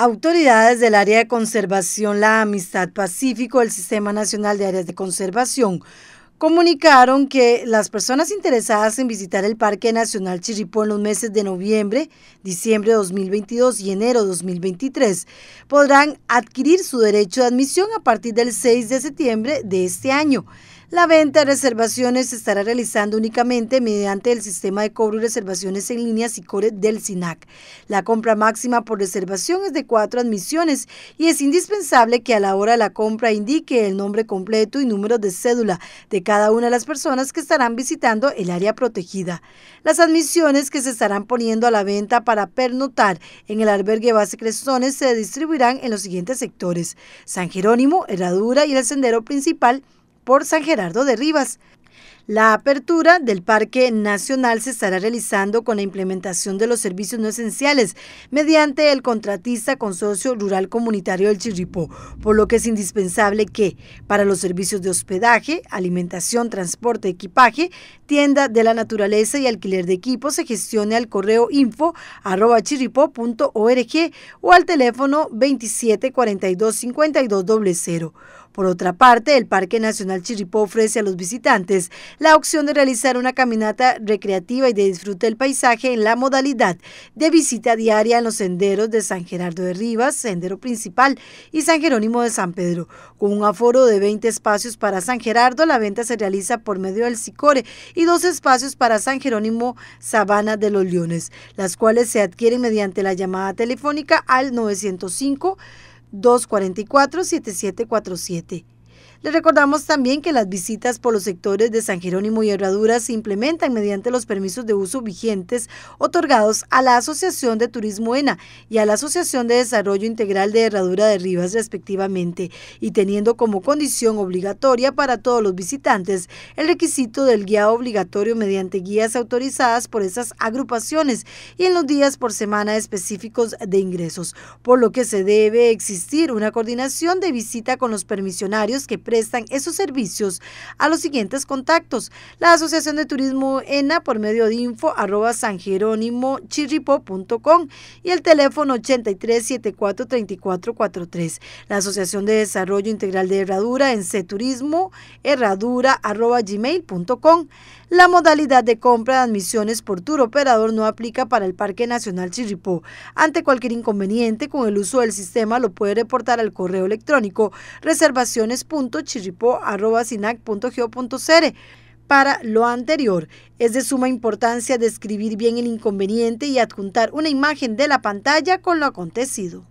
Autoridades del Área de Conservación La Amistad Pacífico del Sistema Nacional de Áreas de Conservación comunicaron que las personas interesadas en visitar el Parque Nacional Chirripó en los meses de noviembre, diciembre de 2022 y enero de 2023 podrán adquirir su derecho de admisión a partir del 6 de septiembre de este año. La venta de reservaciones se estará realizando únicamente mediante el sistema de cobro y reservaciones en línea SICORE del SINAC. La compra máxima por reservación es de cuatro admisiones y es indispensable que a la hora de la compra indique el nombre completo y número de cédula de cada una de las personas que estarán visitando el área protegida. Las admisiones que se estarán poniendo a la venta para pernotar en el albergue Base Cresones se distribuirán en los siguientes sectores: San Jerónimo, Herradura y el sendero principal por San Gerardo de Rivas. La apertura del Parque Nacional se estará realizando con la implementación de los servicios no esenciales mediante el contratista Consorcio Rural Comunitario del Chirripó, por lo que es indispensable que, para los servicios de hospedaje, alimentación, transporte, equipaje, tienda de la naturaleza y alquiler de equipos, se gestione al correo info arroba o al teléfono 27 42 52 por otra parte, el Parque Nacional Chiripó ofrece a los visitantes la opción de realizar una caminata recreativa y de disfrute del paisaje en la modalidad de visita diaria en los senderos de San Gerardo de Rivas, sendero principal, y San Jerónimo de San Pedro. Con un aforo de 20 espacios para San Gerardo, la venta se realiza por medio del SICORE y dos espacios para San Jerónimo Sabana de los Leones, las cuales se adquieren mediante la llamada telefónica al 905 dos cuarenta y cuatro siete siete cuatro siete le recordamos también que las visitas por los sectores de San Jerónimo y Herradura se implementan mediante los permisos de uso vigentes otorgados a la Asociación de Turismo ENA y a la Asociación de Desarrollo Integral de Herradura de Rivas respectivamente, y teniendo como condición obligatoria para todos los visitantes el requisito del guía obligatorio mediante guías autorizadas por esas agrupaciones y en los días por semana específicos de ingresos, por lo que se debe existir una coordinación de visita con los permisionarios que prestan esos servicios a los siguientes contactos. La Asociación de Turismo ENA por medio de info arroba san jerónimo .com, y el teléfono tres La Asociación de Desarrollo Integral de Herradura en Ceturismo herradura arroba gmail.com. La modalidad de compra de admisiones por tour operador no aplica para el Parque Nacional Chirripó. Ante cualquier inconveniente con el uso del sistema lo puede reportar al correo electrónico reservaciones para lo anterior, es de suma importancia describir bien el inconveniente y adjuntar una imagen de la pantalla con lo acontecido.